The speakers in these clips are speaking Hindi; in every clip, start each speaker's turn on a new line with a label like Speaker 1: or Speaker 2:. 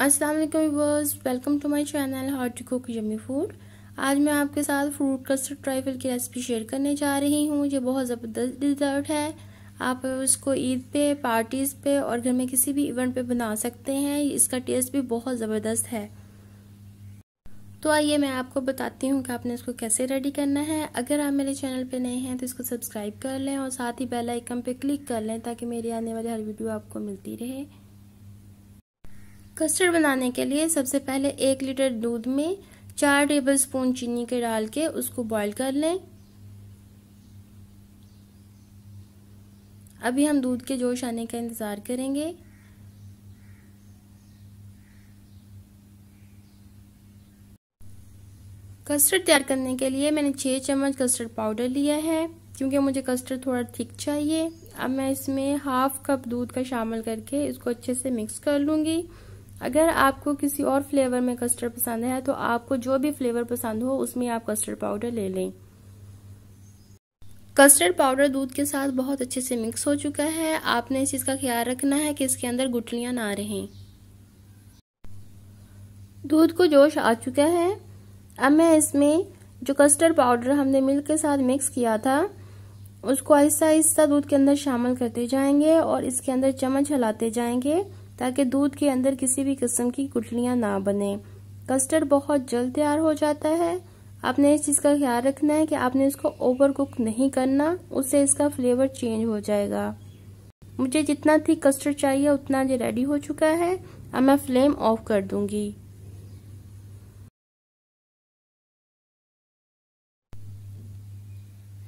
Speaker 1: अस्सलाम वालेकुम viewers welcome to my channel how to cook yummy food आज मैं आपके साथ फ्रूट कस्टर्ड ट्राइफल की रेसिपी शेयर करने जा रही हूँ ये बहुत ज़बरदस्त डिज़र्ट है आप इसको ईद पे पार्टीज़ पे और घर में किसी भी इवेंट पे बना सकते हैं इसका टेस्ट भी बहुत ज़बरदस्त है तो आइए मैं आपको बताती हूँ कि आपने इसको कैसे रेडी करना है अगर आप मेरे चैनल पे नए हैं तो इसको सब्सक्राइब कर लें और साथ ही बेल आइकन पे क्लिक कर लें ताकि मेरी आने वाली हर वीडियो आपको मिलती रहे कस्टर्ड बनाने के लिए सबसे पहले एक लीटर दूध में चार टेबल स्पून चीनी के डाल के उसको बॉईल कर लें अभी हम दूध के जोश आने का इंतज़ार करेंगे कस्टर्ड तैयार करने के लिए मैंने छः चम्मच कस्टर्ड पाउडर लिया है क्योंकि मुझे कस्टर्ड थोड़ा थिक चाहिए अब मैं इसमें हाफ कप दूध का शामिल करके इसको अच्छे से मिक्स कर लूँगी अगर आपको किसी और फ्लेवर में कस्टर्ड पसंद है तो आपको जो भी फ्लेवर पसंद हो उसमें आप कस्टर्ड पाउडर ले लें कस्टर्ड पाउडर दूध के साथ बहुत अच्छे से मिक्स हो चुका है आपने इस चीज़ का ख्याल रखना है कि इसके अंदर गुटलियाँ ना रहें दूध को जोश आ चुका है अब मैं इसमें जो कस्टर्ड पाउडर हमने मिल्क के साथ मिक्स किया था उसको आहिस्ता आहिस्ता दूध के अंदर शामिल करते जाएंगे और इसके अंदर चम्मच हिलाते जाएंगे ताकि दूध के अंदर किसी भी किस्म की गुठलियाँ ना बने कस्टर्ड बहुत जल्द तैयार हो जाता है आपने इस चीज़ का ख्याल रखना है कि आपने इसको ओवर कुक नहीं करना उससे इसका फ्लेवर चेंज हो जाएगा मुझे जितना थी कस्टर्ड चाहिए उतना ये रेडी हो चुका है अब मैं फ्लेम ऑफ कर दूंगी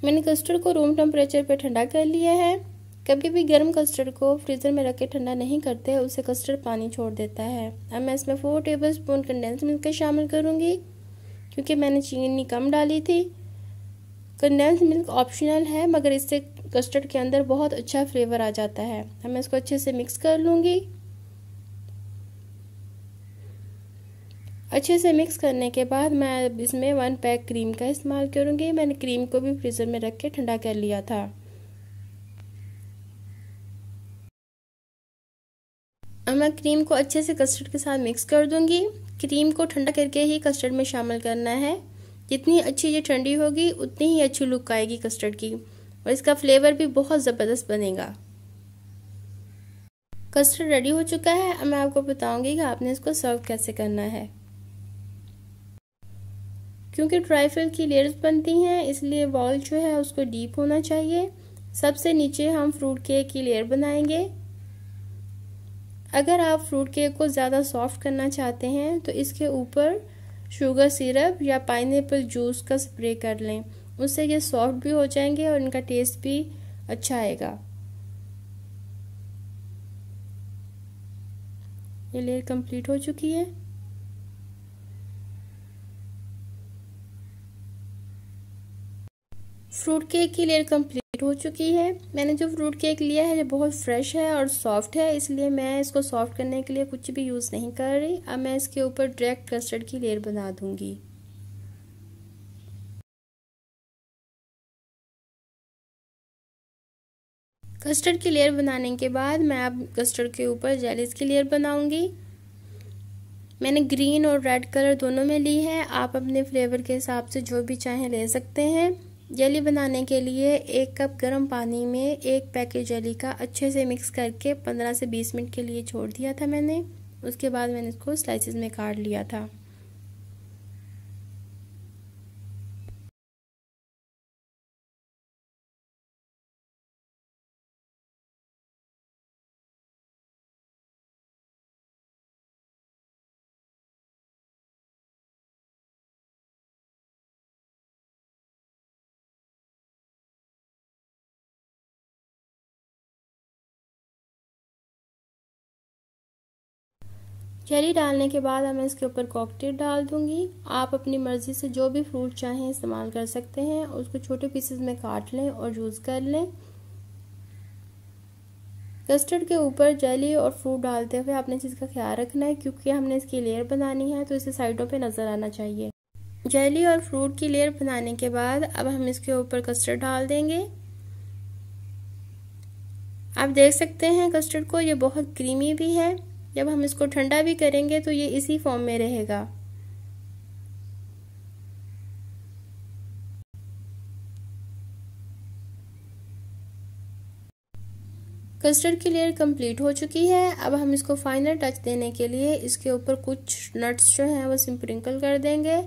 Speaker 1: मैंने कस्टर्ड को रूम टेम्परेचर पर ठंडा कर लिया है कभी भी गर्म कस्टर्ड को फ्रीज़र में रख के ठंडा नहीं करते उसे कस्टर्ड पानी छोड़ देता है अब मैं इसमें four tablespoon condense milk का शामिल करूँगी क्योंकि मैंने चीनी कम डाली थी कंडेंस मिल्क ऑप्शनल है मगर इससे कस्टर्ड के अंदर बहुत अच्छा फ्लेवर आ जाता है अब मैं इसको अच्छे से मिक्स कर लूँगी अच्छे से मिक्स करने के बाद मैं इसमें वन पैक क्रीम का इस्तेमाल करूँगी मैंने क्रीम को भी फ्रीज़र में रख के ठंडा कर लिया था और मैं क्रीम को अच्छे से कस्टर्ड के साथ मिक्स कर दूंगी क्रीम को ठंडा करके ही कस्टर्ड में शामिल करना है जितनी अच्छी ये ठंडी होगी उतनी ही अच्छी लुक आएगी कस्टर्ड की और इसका फ्लेवर भी बहुत ज़बरदस्त बनेगा कस्टर्ड रेडी हो चुका है अब मैं आपको बताऊंगी कि आपने इसको सर्व कैसे करना है क्योंकि ट्राइफल की लेयर्स बनती हैं इसलिए बॉल जो है उसको डीप होना चाहिए सबसे नीचे हम फ्रूट केक की लेयर बनाएंगे अगर आप फ्रूट केक को ज़्यादा सॉफ्ट करना चाहते हैं तो इसके ऊपर शुगर सिरप या पाइन जूस का स्प्रे कर लें उससे ये सॉफ्ट भी हो जाएंगे और इनका टेस्ट भी अच्छा आएगा ये लेयर कंप्लीट हो चुकी है फ्रूट केक की लेयर कंप्लीट हो चुकी है मैंने जो फ्रूट केक लिया है ये बहुत फ्रेश है और सॉफ्ट है इसलिए मैं इसको सॉफ्ट करने के लिए कुछ भी यूज़ नहीं कर रही अब मैं इसके ऊपर डायरेक्ट कस्टर्ड की लेयर बना दूंगी कस्टर्ड की लेयर बनाने के बाद मैं अब कस्टर्ड के ऊपर जेलिस की लेयर बनाऊंगी मैंने ग्रीन और रेड कलर दोनों में ली है आप अपने फ्लेवर के हिसाब से जो भी चाहें ले सकते हैं जेली बनाने के लिए एक कप गर्म पानी में एक पैकेट जेली का अच्छे से मिक्स करके 15 से 20 मिनट के लिए छोड़ दिया था मैंने उसके बाद मैंने इसको स्लाइसिस में काट लिया था चेरी डालने के बाद हमें मैं इसके ऊपर कॉकटेल डाल दूंगी आप अपनी मर्ज़ी से जो भी फ्रूट चाहें इस्तेमाल कर सकते हैं उसको छोटे पीसेस में काट लें और यूज कर लें कस्टर्ड के ऊपर जेली और फ्रूट डालते हुए आपने चीज़ का ख्याल रखना है क्योंकि हमने इसकी लेयर बनानी है तो इसे साइडों पर नज़र आना चाहिए जेली और फ्रूट की लेयर बनाने के बाद अब हम इसके ऊपर कस्टर्ड डाल देंगे आप देख सकते हैं कस्टर्ड को ये बहुत क्रीमी भी है जब हम इसको ठंडा भी करेंगे तो ये इसी फॉर्म में रहेगा कस्टर्ड की लेयर कंप्लीट हो चुकी है अब हम इसको फाइनल टच देने के लिए इसके ऊपर कुछ नट्स जो हैं वो सिंप्रिंकल कर देंगे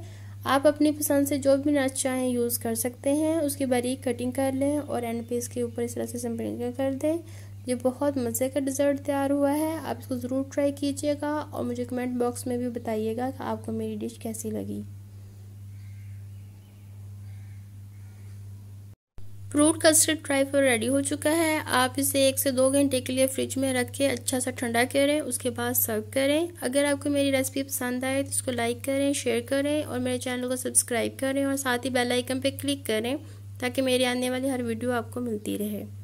Speaker 1: आप अपनी पसंद से जो भी नट्स चाहें यूज़ कर सकते हैं उसकी बारीक कटिंग कर लें और एंड पे इसके ऊपर इस तरह से सिंप्रिंकल कर दें ये बहुत मज़े का डिज़र्ट तैयार हुआ है आप इसको ज़रूर ट्राई कीजिएगा और मुझे कमेंट बॉक्स में भी बताइएगा कि आपको मेरी डिश कैसी लगी फ्रूट कस्टर्ड ट्राई पर रेडी हो चुका है आप इसे एक से दो घंटे के लिए फ्रिज में रख के अच्छा सा ठंडा करें उसके बाद सर्व करें अगर आपको मेरी रेसिपी पसंद आए तो इसको लाइक करें शेयर करें और मेरे चैनल को सब्सक्राइब करें और साथ ही बेल आइकन पर क्लिक करें ताकि मेरी आने वाली हर वीडियो आपको मिलती रहे